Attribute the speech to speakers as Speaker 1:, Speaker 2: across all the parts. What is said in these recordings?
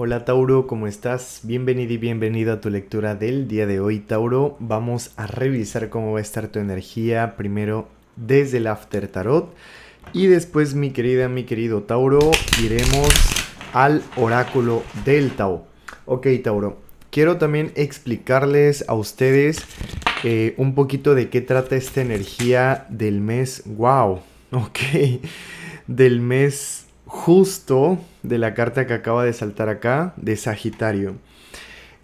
Speaker 1: Hola Tauro, ¿cómo estás? Bienvenido y bienvenido a tu lectura del día de hoy Tauro. Vamos a revisar cómo va a estar tu energía primero desde el After Tarot y después mi querida, mi querido Tauro, iremos al oráculo del Tau. Ok Tauro, quiero también explicarles a ustedes eh, un poquito de qué trata esta energía del mes. ¡Wow! Ok, del mes justo de la carta que acaba de saltar acá, de Sagitario.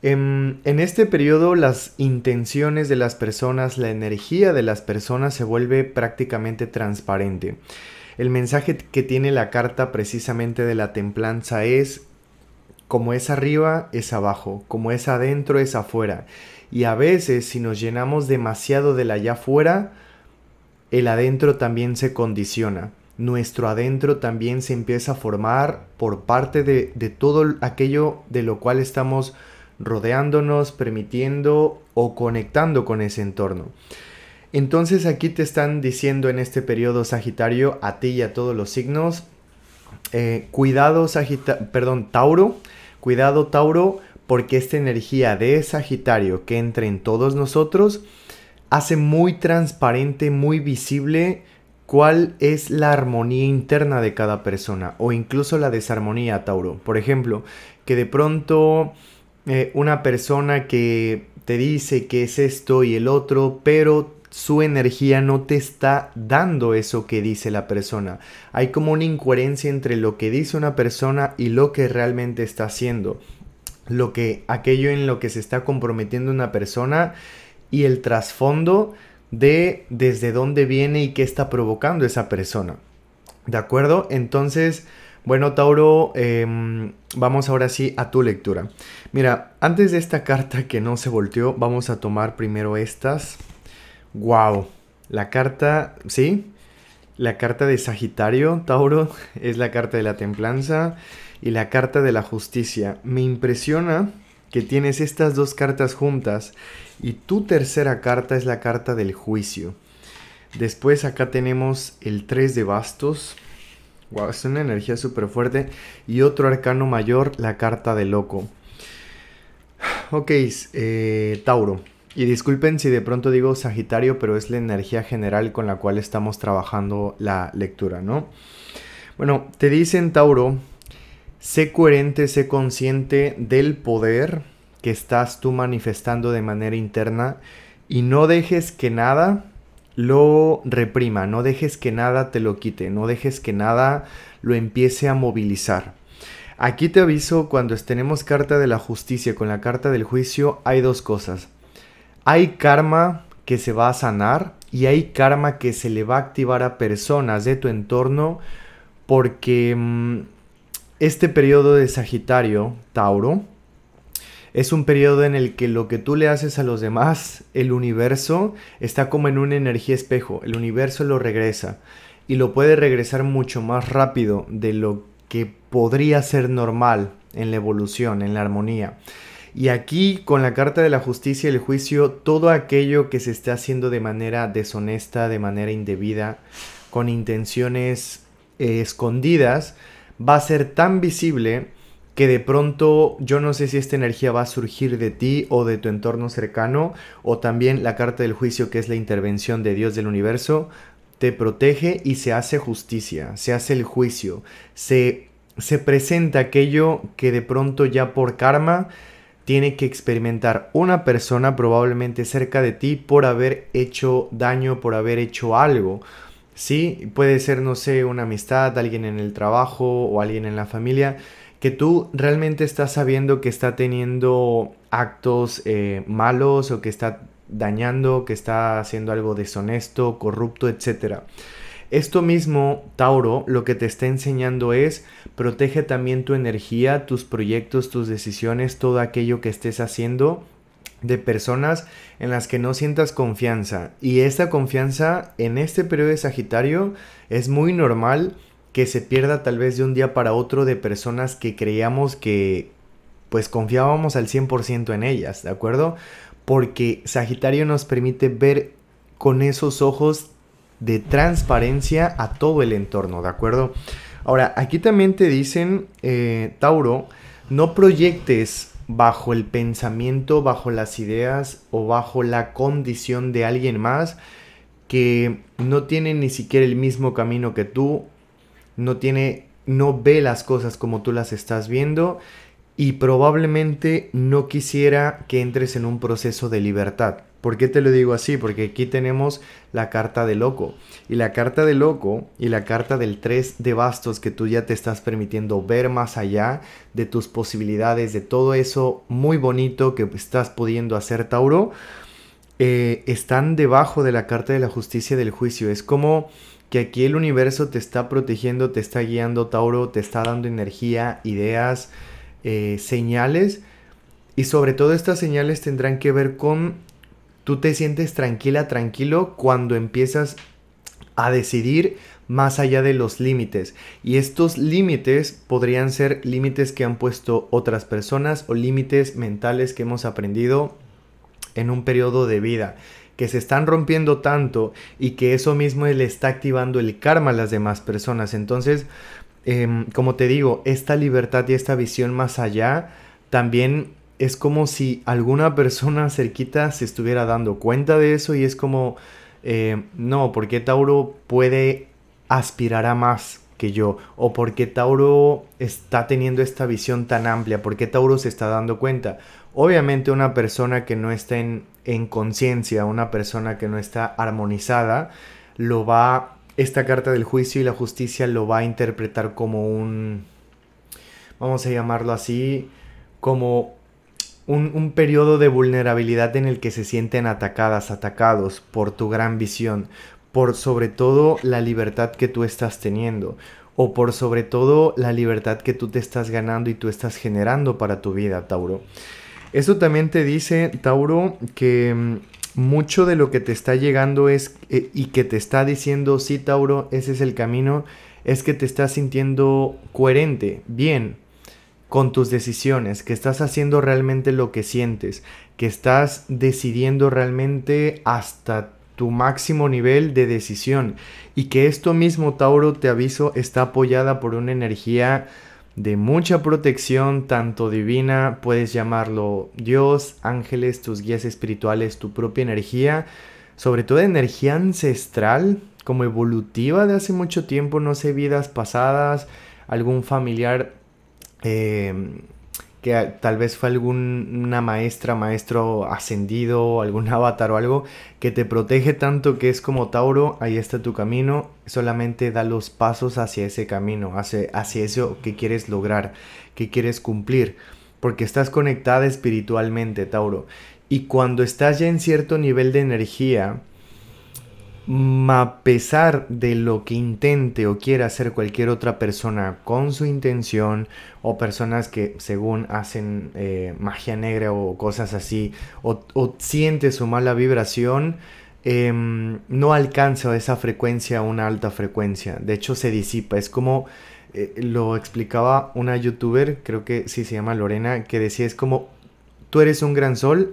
Speaker 1: Em, en, este periodo las intenciones de las personas, la energía de las personas se vuelve prácticamente transparente. El mensaje que tiene la carta precisamente de la templanza es como es arriba, es abajo, como es adentro, es afuera. Y a veces si nos llenamos demasiado del allá afuera, el adentro también se condiciona nuestro adentro también se empieza a formar por parte de, todo aquello de lo cual estamos rodeándonos, permitiendo o conectando con ese entorno. Entonces aquí te están diciendo en este periodo Sagitario a ti y a todos los signos, eh, cuidado Sagitario, perdón, Tauro, cuidado Tauro, porque esta energía de Sagitario que entra en todos nosotros hace muy transparente, muy visible cuál es la armonía interna de cada persona o incluso la desarmonía, Tauro. Por ejemplo, que de pronto eh, una persona que te dice que es esto y el otro, pero su energía no te está dando eso que dice la persona. Hay como una incoherencia entre lo que dice una persona y lo que realmente está haciendo. Lo que aquello en lo que se está comprometiendo una persona y el trasfondo de desde dónde viene y qué está provocando esa persona. ¿De acuerdo? Entonces, bueno, Tauro, em, vamos ahora sí a tu lectura. Mira, antes de esta carta que no se volteó, vamos a tomar primero estas. ¡Wow! La carta, ¿sí? La carta de Sagitario, Tauro, es la carta de la templanza y la carta de la justicia. Me impresiona que tienes estas dos cartas juntas y tu tercera carta es la carta del juicio. Después acá tenemos el 3 de bastos. Wow, es una energía súper fuerte. Y otro arcano mayor, la carta de loco. Ok, eh, Tauro. Y disculpen si de pronto digo Sagitario, pero es la energía general con la cual estamos trabajando la lectura, ¿no? Bueno, te dicen Tauro Sé coherente, sé consciente del poder que estás tú manifestando de manera interna y no dejes que nada lo reprima, no dejes que nada te lo quite, no dejes que nada lo empiece a movilizar. Aquí te aviso, cuando tenemos carta de la justicia con la carta del juicio, hay dos cosas. Hay karma que se va a sanar y hay karma que se le va a activar a personas de tu entorno porque mm, este periodo de Sagitario, Tauro, es un periodo en el que lo que tú le haces a los demás, el universo está como en una energía espejo, el universo lo regresa y lo puede regresar mucho más rápido de lo que podría ser normal en la evolución, en la armonía. Y aquí con la carta de la justicia y el juicio, todo aquello que se está haciendo de manera deshonesta, de manera indebida, con intenciones eh, escondidas, va a ser tan visible que de pronto yo no sé si esta energía va a surgir de ti o de tu entorno cercano, o también la carta del juicio que es la intervención de Dios del universo, te protege y se hace justicia, se hace el juicio, se, se presenta aquello que de pronto ya por karma tiene que experimentar una persona probablemente cerca de ti por haber hecho daño, por haber hecho algo. Sí, puede ser, no sé, una amistad, alguien en el trabajo o alguien en la familia, que tú realmente estás sabiendo que está teniendo actos eh, malos o que está dañando, que está haciendo algo deshonesto, corrupto, etc. Esto mismo, Tauro, lo que te está enseñando es protege también tu energía, tus proyectos, tus decisiones, todo aquello que estés haciendo de personas en las que no sientas confianza. Y esta confianza en este periodo de Sagitario es muy normal que se pierda tal vez de un día para otro de personas que creíamos que pues confiábamos al 100% en ellas, ¿de acuerdo? Porque Sagitario nos permite ver con esos ojos de transparencia a todo el entorno, ¿de acuerdo? Ahora, aquí también te dicen, eh, Tauro, no proyectes bajo el pensamiento, bajo las ideas o bajo la condición de alguien más que no tiene ni siquiera el mismo camino que tú, no tiene no ve las cosas como tú las estás viendo y probablemente no quisiera que entres en un proceso de libertad. ¿Por qué te lo digo así? Porque aquí tenemos la carta de loco. Y la carta de loco y la carta del 3 de bastos que tú ya te estás permitiendo ver más allá de tus posibilidades, de todo eso muy bonito que estás pudiendo hacer, Tauro, eh, están debajo de la carta de la justicia y del juicio. Es como que aquí el universo te está protegiendo, te está guiando, Tauro, te está dando energía, ideas. Eh, señales y sobre todo estas señales tendrán que ver con tú te sientes tranquila, tranquilo cuando empiezas a decidir más allá de los límites. Y estos límites podrían ser límites que han puesto otras personas o límites mentales que hemos aprendido en un periodo de vida que se están rompiendo tanto y que eso mismo le está activando el karma a las demás personas. Entonces, Em, como te digo, esta libertad y esta visión más allá, también es como si alguna persona cerquita se estuviera dando cuenta de eso y es como, eh, no, porque Tauro puede aspirar a más que yo? ¿O porque Tauro está teniendo esta visión tan amplia? porque Tauro se está dando cuenta? Obviamente una persona que no está en, en conciencia, una persona que no está armonizada, lo va esta carta del juicio y la justicia lo va a interpretar como un, vamos a llamarlo así, como un, periodo de vulnerabilidad en el que se sienten atacadas, atacados por tu gran visión, por sobre todo la libertad que tú estás teniendo, o por sobre todo la libertad que tú te estás ganando y tú estás generando para tu vida, Tauro. Eso también te dice, Tauro, que mm, mucho de lo que te está llegando es eh, y que te está diciendo, sí, Tauro, ese es el camino, es que te estás sintiendo coherente, bien con tus decisiones, que estás haciendo realmente lo que sientes, que estás decidiendo realmente hasta tu máximo nivel de decisión y que esto mismo, Tauro, te aviso, está apoyada por una energía de mucha protección, tanto divina, puedes llamarlo Dios, ángeles, tus guías espirituales, tu propia energía, sobre todo energía ancestral, como evolutiva de hace mucho tiempo, no sé, vidas pasadas, algún familiar eh, que tal vez fue alguna maestra, maestro ascendido, algún avatar o algo, que te protege tanto que es como Tauro, ahí está tu camino, solamente da los pasos hacia ese camino, hacia, hacia eso que quieres lograr, que quieres cumplir, porque estás conectada espiritualmente, Tauro. Y cuando estás ya en cierto nivel de energía, Mm, a pesar de lo que intente o quiera hacer cualquier otra persona con su intención o personas que según hacen eh, magia negra o cosas así o, siente su mala vibración, em, no alcanza esa frecuencia una alta frecuencia. De hecho, se disipa. Es como eh, lo explicaba una youtuber, creo que sí se llama Lorena, que decía es como tú eres un gran sol,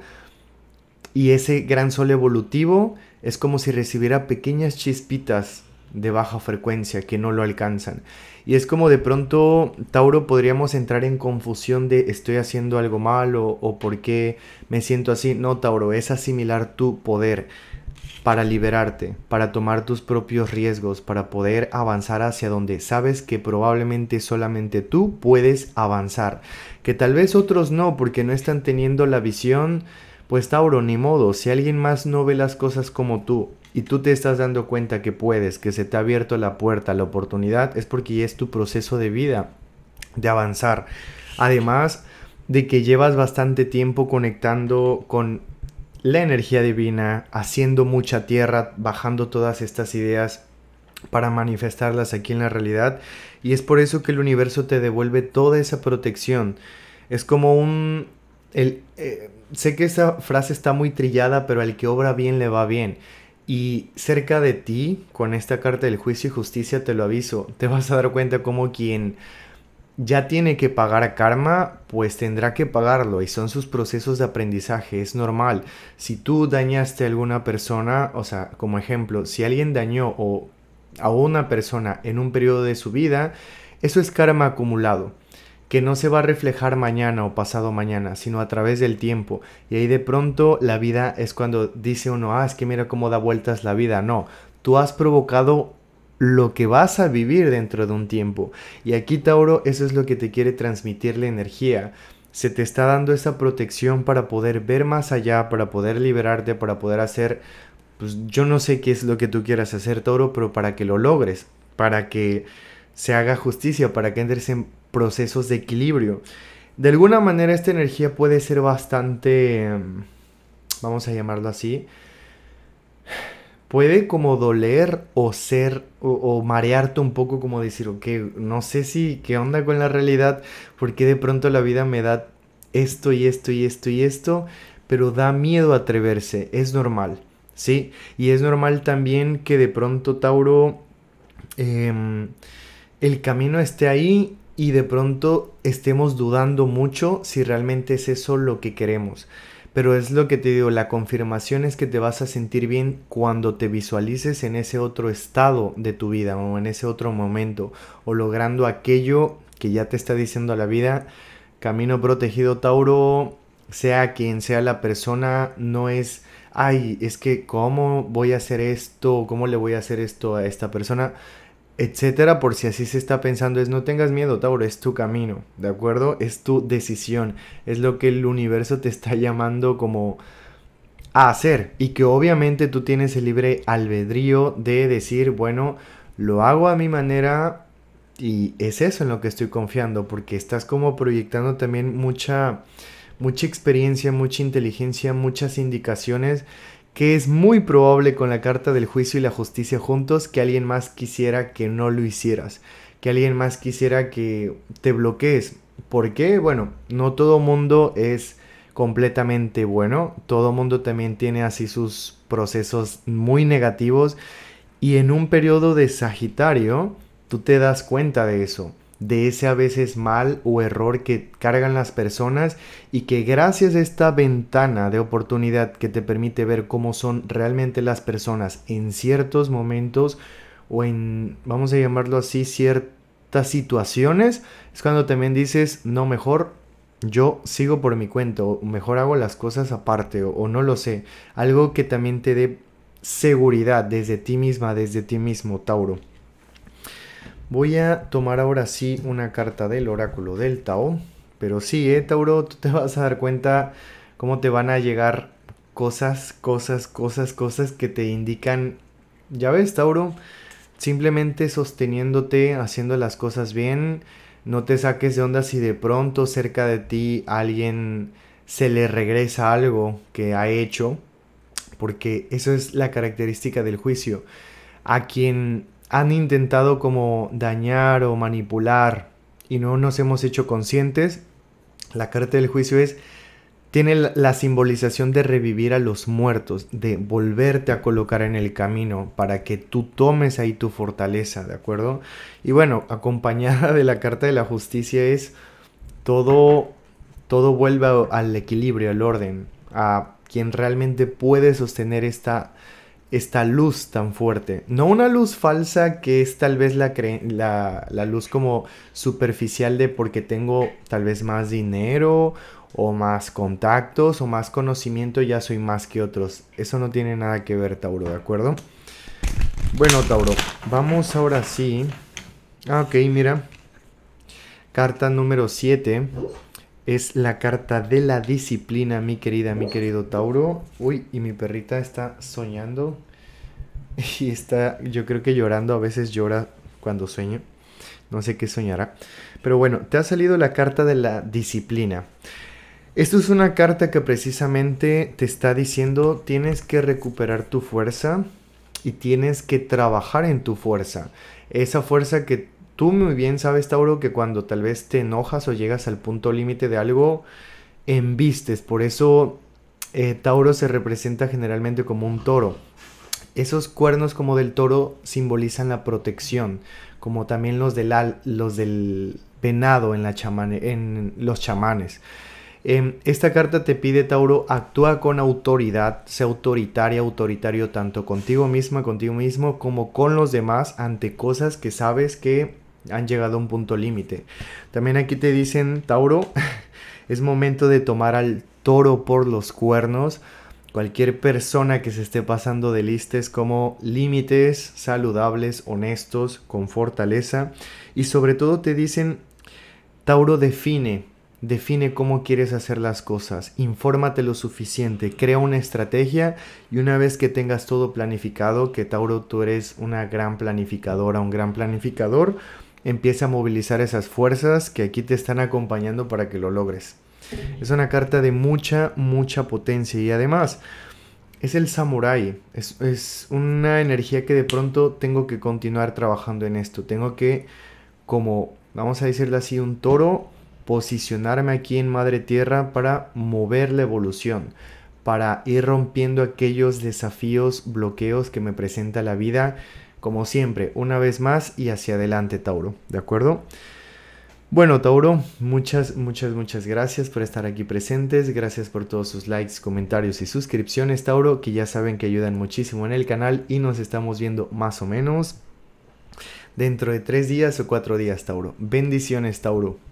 Speaker 1: y ese gran sol evolutivo es como si recibiera pequeñas chispitas de baja frecuencia que no lo alcanzan. Y es como de pronto, Tauro, podríamos entrar en confusión de estoy haciendo algo mal o, o por qué me siento así. No, Tauro, es asimilar tu poder para liberarte, para tomar tus propios riesgos, para poder avanzar hacia donde sabes que probablemente solamente tú puedes avanzar. Que tal vez otros no, porque no están teniendo la visión pues Tauro, ni modo, si alguien más no ve las cosas como tú y tú te estás dando cuenta que puedes, que se te ha abierto la puerta, la oportunidad, es porque ya es tu proceso de vida, de avanzar. Además de que llevas bastante tiempo conectando con la energía divina, haciendo mucha tierra, bajando todas estas ideas para manifestarlas aquí en la realidad. Y es por eso que el universo te devuelve toda esa protección. Es como un... El, eh, sé que esa frase está muy trillada, pero al que obra bien le va bien. Y cerca de ti, con esta carta del juicio y justicia, te lo aviso, te vas a dar cuenta como quien ya tiene que pagar karma, pues tendrá que pagarlo y son sus procesos de aprendizaje, es normal. Si tú dañaste a alguna persona, o sea, como ejemplo, si alguien dañó a una persona en un periodo de su vida, eso es karma acumulado que no se va a reflejar mañana o pasado mañana, sino a través del tiempo. Y ahí de pronto la vida es cuando dice uno, ah, es que mira cómo da vueltas la vida. No, tú has provocado lo que vas a vivir dentro de un tiempo. Y aquí Tauro, eso es lo que te quiere transmitir la energía. Se te está dando esa protección para poder ver más allá, para poder liberarte, para poder hacer, pues yo no sé qué es lo que tú quieras hacer, Tauro, pero para que lo logres, para que se haga justicia, para que entres en procesos de equilibrio. De alguna manera esta energía puede ser bastante, em, vamos a llamarlo así, puede como doler o ser o, marearte un poco como decir, ok, no sé si qué onda con la realidad, porque de pronto la vida me da esto y esto y esto y esto, pero da miedo atreverse, es normal, ¿sí? Y es normal también que de pronto Tauro, em, el camino esté ahí y de pronto estemos dudando mucho si realmente es eso lo que queremos. Pero es lo que te digo, la confirmación es que te vas a sentir bien cuando te visualices en ese otro estado de tu vida o en ese otro momento o logrando aquello que ya te está diciendo la vida. Camino protegido Tauro, sea quien sea la persona, no es, ay, es que cómo voy a hacer esto, cómo le voy a hacer esto a esta persona etcétera, por si así se está pensando, es no tengas miedo, Tauro, es tu camino, ¿de acuerdo? Es tu decisión, es lo que el universo te está llamando como a hacer y que obviamente tú tienes el libre albedrío de decir, bueno, lo hago a mi manera y es eso en lo que estoy confiando, porque estás como proyectando también mucha mucha experiencia, mucha inteligencia, muchas indicaciones que es muy probable con la carta del juicio y la justicia juntos que alguien más quisiera que no lo hicieras, que alguien más quisiera que te bloquees. porque Bueno, no todo mundo es completamente bueno, todo mundo también tiene así sus procesos muy negativos y en un periodo de Sagitario tú te das cuenta de eso de ese a veces mal o error que cargan las personas y que gracias a esta ventana de oportunidad que te permite ver cómo son realmente las personas en ciertos momentos o en, vamos a llamarlo así, ciertas situaciones, es cuando también dices, no, mejor yo sigo por mi cuenta o mejor hago las cosas aparte o no lo sé, algo que también te dé seguridad desde ti misma, desde ti mismo, Tauro. Voy a tomar ahora sí una carta del oráculo del Tao. Pero sí, eh, Tauro, tú te vas a dar cuenta cómo te van a llegar cosas, cosas, cosas, cosas que te indican. Ya ves, Tauro, simplemente sosteniéndote, haciendo las cosas bien. No te saques de onda si de pronto cerca de ti alguien se le regresa algo que ha hecho. Porque eso es la característica del juicio. A quien han intentado como dañar o manipular y no nos hemos hecho conscientes, la carta del juicio es, tiene la simbolización de revivir a los muertos, de volverte a colocar en el camino para que tú tomes ahí tu fortaleza, ¿de acuerdo? Y bueno, acompañada de la carta de la justicia es todo, todo vuelve al equilibrio, al orden, a quien realmente puede sostener esta esta luz tan fuerte. No una luz falsa que es tal vez la, la, luz como superficial de porque tengo tal vez más dinero o más contactos o más conocimiento ya soy más que otros. Eso no tiene nada que ver, Tauro, ¿de acuerdo? Bueno, Tauro, vamos ahora sí. Ah, ok, mira. Carta número 7. Es la carta de la disciplina, mi querida, mi querido Tauro. Uy, y mi perrita está soñando. Y está, yo creo que llorando, a veces llora cuando sueño. No sé qué soñará. Pero bueno, te ha salido la carta de la disciplina. Esto es una carta que precisamente te está diciendo tienes que recuperar tu fuerza y tienes que trabajar en tu fuerza. Esa fuerza que Tú muy bien sabes, Tauro, que cuando tal vez te enojas o llegas al punto límite de algo, embistes. Por eso eh, Tauro se representa generalmente como un toro. Esos cuernos como del toro simbolizan la protección, como también los del, los del venado en, los chamanes. Em, esta carta te pide, Tauro, actúa con autoridad, sea autoritaria, autoritario tanto contigo misma, contigo mismo, como con los demás ante cosas que sabes que han llegado a un punto límite. También aquí te dicen, Tauro, es momento de tomar al toro por los cuernos. Cualquier persona que se esté pasando de listes como límites saludables, honestos, con fortaleza. Y sobre todo te dicen, Tauro, define, define cómo quieres hacer las cosas, infórmate lo suficiente, crea una estrategia y una vez que tengas todo planificado, que Tauro tú eres una gran planificadora, un gran planificador, Empieza a movilizar esas fuerzas que aquí te están acompañando para que lo logres. Es una carta de mucha, mucha potencia y además es el samurái. Es, una energía que de pronto tengo que continuar trabajando en esto. Tengo que, como vamos a decirlo así, un toro, posicionarme aquí en Madre Tierra para mover la evolución, para ir rompiendo aquellos desafíos, bloqueos que me presenta la vida como siempre, una vez más y hacia adelante, Tauro, ¿de acuerdo? Bueno, Tauro, muchas, muchas, muchas gracias por estar aquí presentes. Gracias por todos sus likes, comentarios y suscripciones, Tauro, que ya saben que ayudan muchísimo en el canal y nos estamos viendo más o menos dentro de tres días o cuatro días, Tauro. Bendiciones, Tauro.